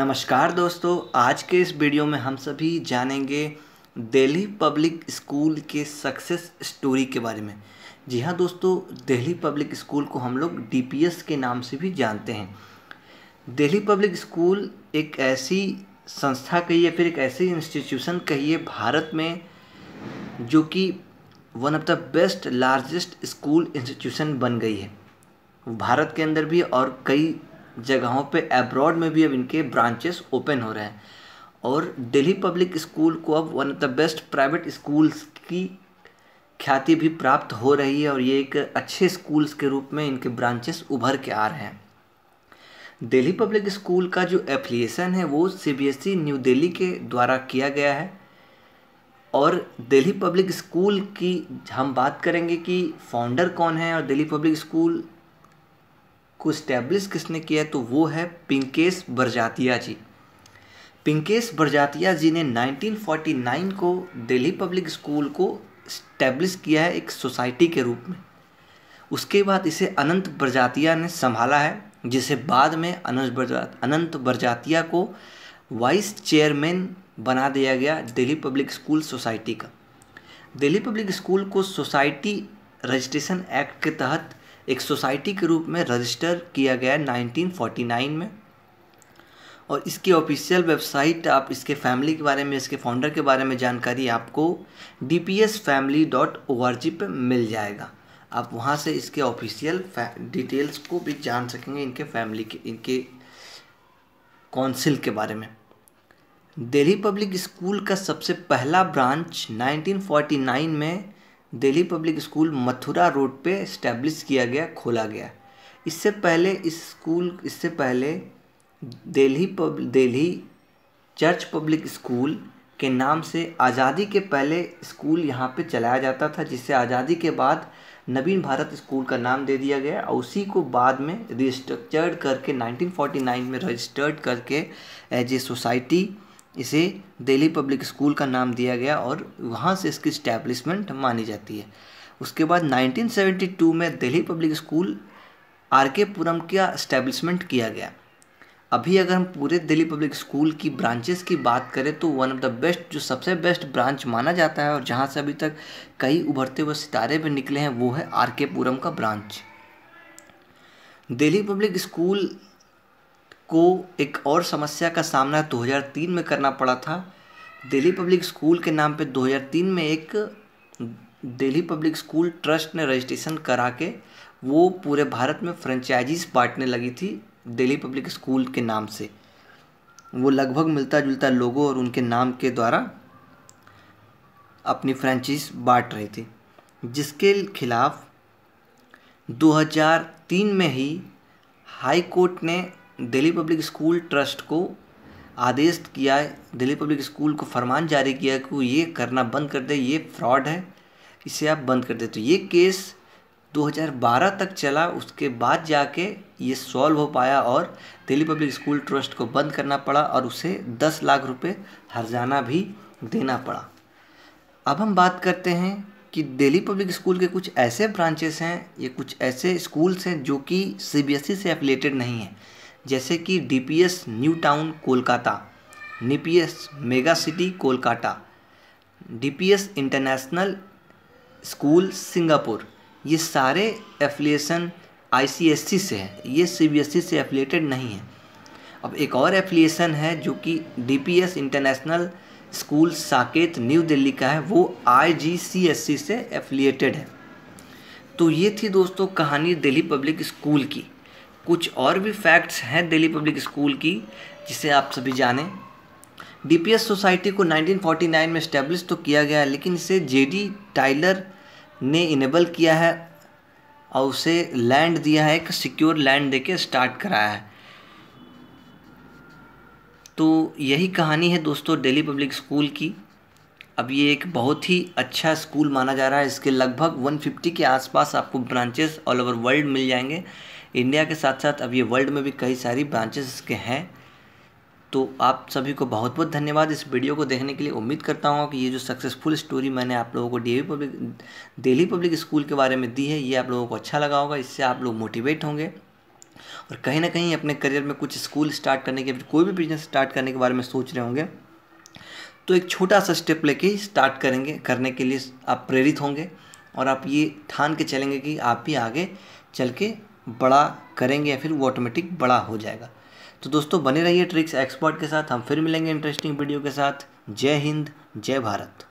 नमस्कार दोस्तों आज के इस वीडियो में हम सभी जानेंगे दिल्ली पब्लिक स्कूल के सक्सेस स्टोरी के बारे में जी हाँ दोस्तों दिल्ली पब्लिक स्कूल को हम लोग डी के नाम से भी जानते हैं दिल्ली पब्लिक स्कूल एक ऐसी संस्था कहिए फिर एक ऐसी इंस्टीट्यूशन कहिए भारत में जो कि one of the best largest school institution बन गई है भारत के अंदर भी और कई जगहों पे एब्रॉड में भी अब इनके ब्रांचेस ओपन हो रहे हैं और दिल्ली पब्लिक स्कूल को अब one of the best private schools की ख्याति भी प्राप्त हो रही है और ये एक अच्छे स्कूल्स के रूप में इनके ब्रांचेस उभर के आ रहे हैं दिल्ली पब्लिक स्कूल का जो एफिलिएशन है वो सीबीएसई न्यू दिल्ली के द्वारा किया गया है और दिल्ली पब्लिक स्कूल की हम बात करेंगे कि फाउंडर कौन है और दिल्ली पब्लिक स्कूल को इस्टेब्लिश किसने किया तो वो है पिंकेश बरजातिया जी पिंकेश बरजातिया जी ने 1949 को दिल्ली पब्लिक स्कूल को इस्टेब्लिश किया है एक सोसाइटी के रूप में उसके बाद इसे अनंत बरजातिया ने संभाला है जिसे बाद में अनंत बरजा अनंत बरजातिया को वाइस चेयरमैन बना दिया गया दिल्ली पब्लिक स्कूल सोसाइटी का दिल्ली पब्लिक स्कूल को सोसाइटी रजिस्ट्रेशन एक्ट के तहत एक सोसाइटी के रूप में रजिस्टर किया गया 1949 में और इसकी ऑफिशियल वेबसाइट आप इसके फैमिली के बारे में इसके फाउंडर के बारे में जानकारी आपको D P S family dot O R G पर मिल जाएगा आप वहाँ से इसके ऑफिशियल डिटेल्स को भी जान सकेंगे इनके फैमिली के इनके काउंसिल के बारे में दिल्ली पब्लिक स्कूल का सबसे पहला ब्रांच 1949 में Delhi public school Mathura road पे इस्टेब्लिश किया गया खोला गया इससे पहले इस स्कूल इससे पहले Delhi pub Delhi church public school के नाम से आज़ादी के पहले स्कूल यहाँ पे चलाया जाता था जिससे आज़ादी के बाद नवीन भारत स्कूल का नाम दे दिया गया और उसी को बाद में रजिस्ट्रक्चर्ड करके 1949 में रजिस्टर्ड करके एज ए सोसाइटी इसे दिल्ली पब्लिक स्कूल का नाम दिया गया और वहाँ से इसकी स्टैब्लिशमेंट मानी जाती है उसके बाद 1972 में दिल्ली पब्लिक स्कूल आर के पुरम का इस्टेब्लिशमेंट किया गया अभी अगर हम पूरे दिल्ली पब्लिक स्कूल की ब्रांचेस की बात करें तो वन ऑफ द बेस्ट जो सबसे बेस्ट ब्रांच माना जाता है और जहाँ से अभी तक कई उभरते हुए सितारे भी निकले हैं वो है आर के पुरम का ब्रांच दिल्ली पब्लिक स्कूल को एक और समस्या का सामना 2003 में करना पड़ा था दिल्ली पब्लिक स्कूल के नाम पे 2003 में एक दिल्ली पब्लिक स्कूल ट्रस्ट ने रजिस्ट्रेशन करा के वो पूरे भारत में फ्रेंचाइजीज बांटने लगी थी दिल्ली पब्लिक स्कूल के नाम से वो लगभग मिलता जुलता लोगों और उनके नाम के द्वारा अपनी फ्रेंचाइज बांट रही थी जिसके खिलाफ़ 2003 में ही हाई कोर्ट ने दिल्ली पब्लिक स्कूल ट्रस्ट को आदेश किया है दिल्ली पब्लिक स्कूल को फरमान जारी किया कि ये करना बंद कर दे ये फ्रॉड है इसे आप बंद कर दे तो ये केस 2012 तक चला उसके बाद जाके ये सॉल्व हो पाया और दिल्ली पब्लिक स्कूल ट्रस्ट को बंद करना पड़ा और उसे 10 लाख रुपए हरजाना भी देना पड़ा अब हम बात करते हैं कि दिल्ली पब्लिक स्कूल के कुछ ऐसे ब्रांचेस हैं ये कुछ ऐसे स्कूल्स हैं जो कि सी e से एफिलेटेड नहीं हैं जैसे कि DPS new town Kolkata DPS mega city Kolkata DPS international school Singapore ये सारे एफिलिएशन आईसीएससी से है ये सीबीएसई e से एफिलेटेड नहीं है अब एक और एफिलिएशन है जो कि DPS international school Saket new Delhi का है वो आईजीसीएससी e से एफिलिएटेड है तो ये थी दोस्तों कहानी दिल्ली पब्लिक स्कूल की कुछ और भी फैक्ट्स हैं दिल्ली पब्लिक स्कूल की जिसे आप सभी जानें डीपीएस सोसाइटी को 1949 में इस्टेब्लिश तो किया गया है लेकिन इसे जेडी टाइलर ने इनेबल किया है और उसे लैंड दिया है एक सिक्योर लैंड देके स्टार्ट कराया है तो यही कहानी है दोस्तों दिल्ली पब्लिक स्कूल की अब ये एक बहुत ही अच्छा स्कूल माना जा रहा है इसके लगभग 150 के आसपास आपको ब्रांचेस ऑल ओवर वर्ल्ड मिल जाएंगे इंडिया के साथ साथ अब ये वर्ल्ड में भी कई सारी ब्रांचेस इसके हैं तो आप सभी को बहुत बहुत धन्यवाद इस वीडियो को देखने के लिए उम्मीद करता हूँ कि ये जो सक्सेसफुल स्टोरी मैंने आप लोगों को डेवी पब्लिक दिल्ली पब्लिक स्कूल के बारे में दी है ये आप लोगों को अच्छा लगा होगा इससे आप लोग मोटिवेट होंगे और कहीं ना कहीं अपने करियर में कुछ स्कूल स्टार्ट करने के कोई भी बिजनेस स्टार्ट करने के बारे में सोच रहे होंगे तो एक छोटा सा स्टेप लेके स्टार्ट करेंगे करने के लिए आप प्रेरित होंगे और आप ये ठान के चलेंगे कि आप भी आगे चल के बड़ा करेंगे या फिर वो ऑटोमेटिक बड़ा हो जाएगा तो दोस्तों बने रहिए ट्रिक्स एक्सपर्ट के साथ हम फिर मिलेंगे इंटरेस्टिंग वीडियो के साथ जय हिंद जय भारत